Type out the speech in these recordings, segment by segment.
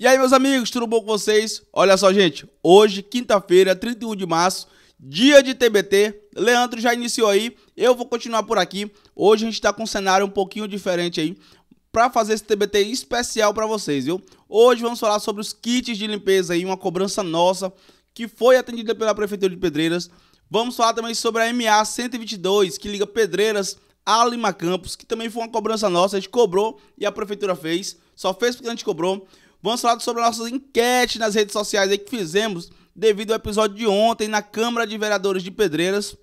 E aí, meus amigos, tudo bom com vocês? Olha só, gente, hoje, quinta-feira, 31 de março, dia de TBT. Leandro já iniciou aí, eu vou continuar por aqui. Hoje a gente tá com um cenário um pouquinho diferente aí para fazer esse TBT especial para vocês, viu? Hoje vamos falar sobre os kits de limpeza aí, uma cobrança nossa que foi atendida pela Prefeitura de Pedreiras. Vamos falar também sobre a MA 122, que liga Pedreiras a Lima Campos, que também foi uma cobrança nossa, a gente cobrou e a prefeitura fez, só fez porque a gente cobrou. Vamos falar sobre a nossa enquete nas redes sociais aí que fizemos devido ao episódio de ontem na Câmara de Vereadores de Pedreiras.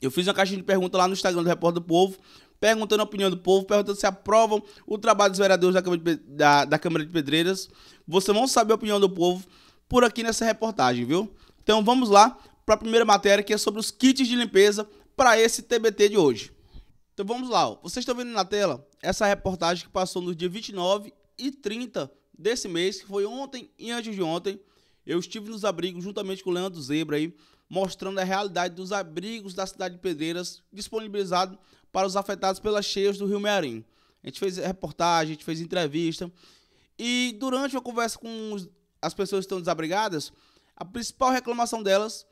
Eu fiz uma caixinha de pergunta lá no Instagram do Repórter do Povo, perguntando a opinião do povo, perguntando se aprovam o trabalho dos vereadores da Câmara de, da, da Câmara de Pedreiras. Vocês vão saber a opinião do povo por aqui nessa reportagem, viu? Então vamos lá para a primeira matéria que é sobre os kits de limpeza para esse TBT de hoje. Então vamos lá, ó. vocês estão vendo na tela essa reportagem que passou no dia 29 e 30 desse mês, que foi ontem e antes de ontem, eu estive nos abrigos juntamente com o Leandro Zebra aí, mostrando a realidade dos abrigos da cidade de Pedreiras disponibilizado para os afetados pelas cheias do Rio Mearim. A gente fez reportagem, a gente fez entrevista. E durante uma conversa com os, as pessoas que estão desabrigadas, a principal reclamação delas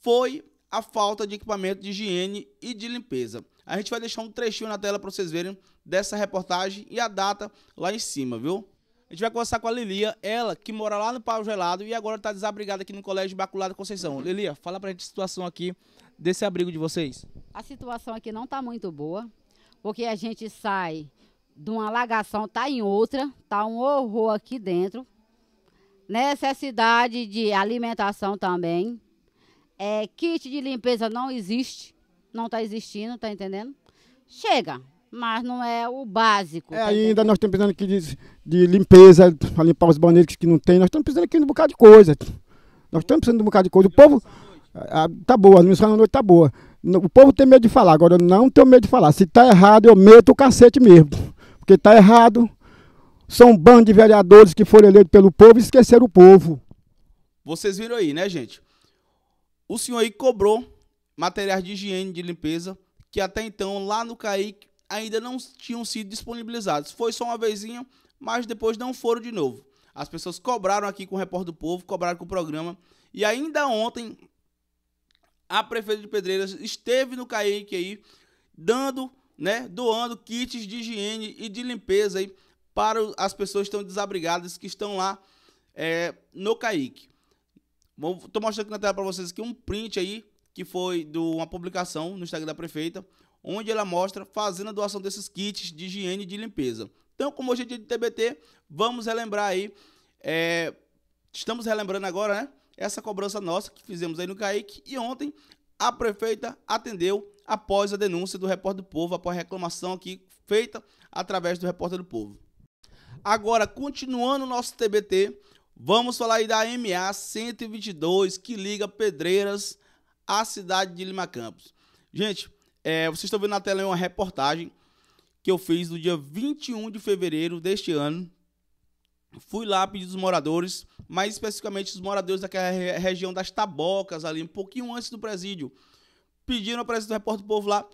foi a falta de equipamento de higiene e de limpeza. A gente vai deixar um trechinho na tela para vocês verem dessa reportagem e a data lá em cima, viu? A gente vai conversar com a Lilia, ela que mora lá no Pau Gelado e agora está desabrigada aqui no Colégio Baculado Conceição. Lilia, fala pra gente a situação aqui desse abrigo de vocês. A situação aqui não está muito boa, porque a gente sai de uma alagação, tá em outra, tá um horror aqui dentro. Necessidade de alimentação também. É, kit de limpeza não existe, não está existindo, tá entendendo? Chega, mas não é o básico. É, tá ainda entendendo? nós estamos precisando aqui de, de limpeza, para limpar os banheiros que não tem. Nós estamos precisando aqui de um bocado de coisa. Nós estamos precisando de um bocado de coisa. O povo. Está tá boa, a missão da noite tá boa. O povo tem medo de falar, agora eu não tenho medo de falar. Se tá errado, eu meto o cacete mesmo. Porque tá errado. São um bando de vereadores que foram eleitos pelo povo e esqueceram o povo. Vocês viram aí, né, gente? O senhor aí cobrou materiais de higiene, de limpeza, que até então lá no CAIC ainda não tinham sido disponibilizados. Foi só uma vezinha, mas depois não foram de novo. As pessoas cobraram aqui com o Repórter do Povo, cobraram com o programa. E ainda ontem, a prefeita de Pedreiras esteve no Caique aí, dando, né, doando kits de higiene e de limpeza aí para as pessoas que estão desabrigadas, que estão lá é, no Caique. Estou mostrando aqui na tela para vocês aqui um print aí, que foi de uma publicação no Instagram da prefeita, onde ela mostra fazendo a doação desses kits de higiene e de limpeza. Então, como hoje é dia de TBT, vamos relembrar aí, é, estamos relembrando agora, né? Essa cobrança nossa que fizemos aí no CAIC e ontem a prefeita atendeu após a denúncia do Repórter do Povo, após a reclamação aqui feita através do Repórter do Povo. Agora, continuando o nosso TBT, vamos falar aí da MA 122 que liga Pedreiras à cidade de Lima Campos. Gente, é, vocês estão vendo na tela uma reportagem que eu fiz no dia 21 de fevereiro deste ano. Fui lá pedir os moradores, mais especificamente os moradores daquela região das Tabocas, ali um pouquinho antes do presídio, pedindo a presença do repórter do povo lá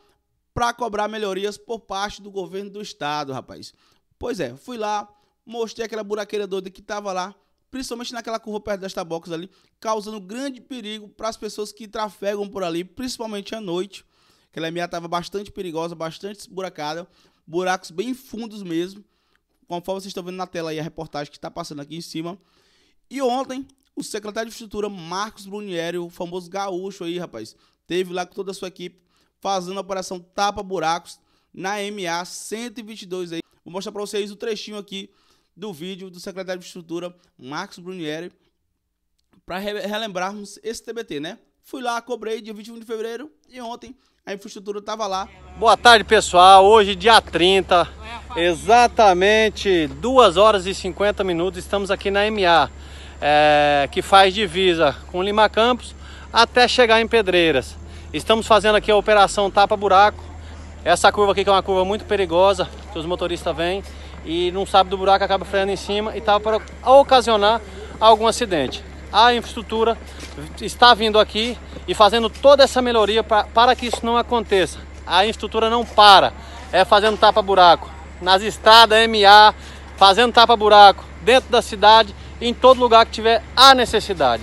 para cobrar melhorias por parte do governo do estado, rapaz. Pois é, fui lá, mostrei aquela buraqueira doida que estava lá, principalmente naquela curva perto das Tabocas ali, causando grande perigo para as pessoas que trafegam por ali, principalmente à noite. Aquela MA estava bastante perigosa, bastante esburacada, buracos bem fundos mesmo, conforme vocês estão vendo na tela aí a reportagem que está passando aqui em cima. E ontem, o secretário de Infraestrutura, Marcos Brunieri, o famoso gaúcho aí, rapaz, teve lá com toda a sua equipe, fazendo a operação Tapa Buracos na MA 122 aí. Vou mostrar para vocês o trechinho aqui do vídeo do secretário de Estrutura, Marcos Brunieri, para re relembrarmos esse TBT, né? Fui lá, cobrei dia 21 de fevereiro e ontem a infraestrutura estava lá. Boa tarde, pessoal. Hoje, dia 30, exatamente 2 horas e 50 minutos, estamos aqui na MA, é, que faz divisa com Lima Campos até chegar em Pedreiras. Estamos fazendo aqui a operação tapa-buraco. Essa curva aqui que é uma curva muito perigosa, que os motoristas vêm e não sabe do buraco, acaba freando em cima e tal para ocasionar algum acidente a infraestrutura está vindo aqui e fazendo toda essa melhoria pra, para que isso não aconteça. A infraestrutura não para, é fazendo tapa-buraco nas estradas MA, fazendo tapa-buraco dentro da cidade, em todo lugar que tiver a necessidade.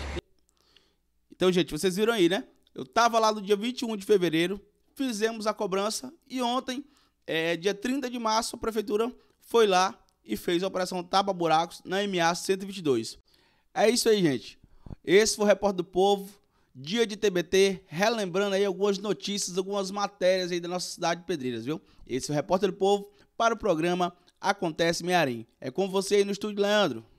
Então, gente, vocês viram aí, né? Eu estava lá no dia 21 de fevereiro, fizemos a cobrança e ontem, é, dia 30 de março, a prefeitura foi lá e fez a operação Tapa Buracos na MA 122. É isso aí, gente. Esse foi o Repórter do Povo, dia de TBT, relembrando aí algumas notícias, algumas matérias aí da nossa cidade de Pedreiras, viu? Esse foi é o Repórter do Povo para o programa Acontece Mearim. É com você aí no estúdio, Leandro.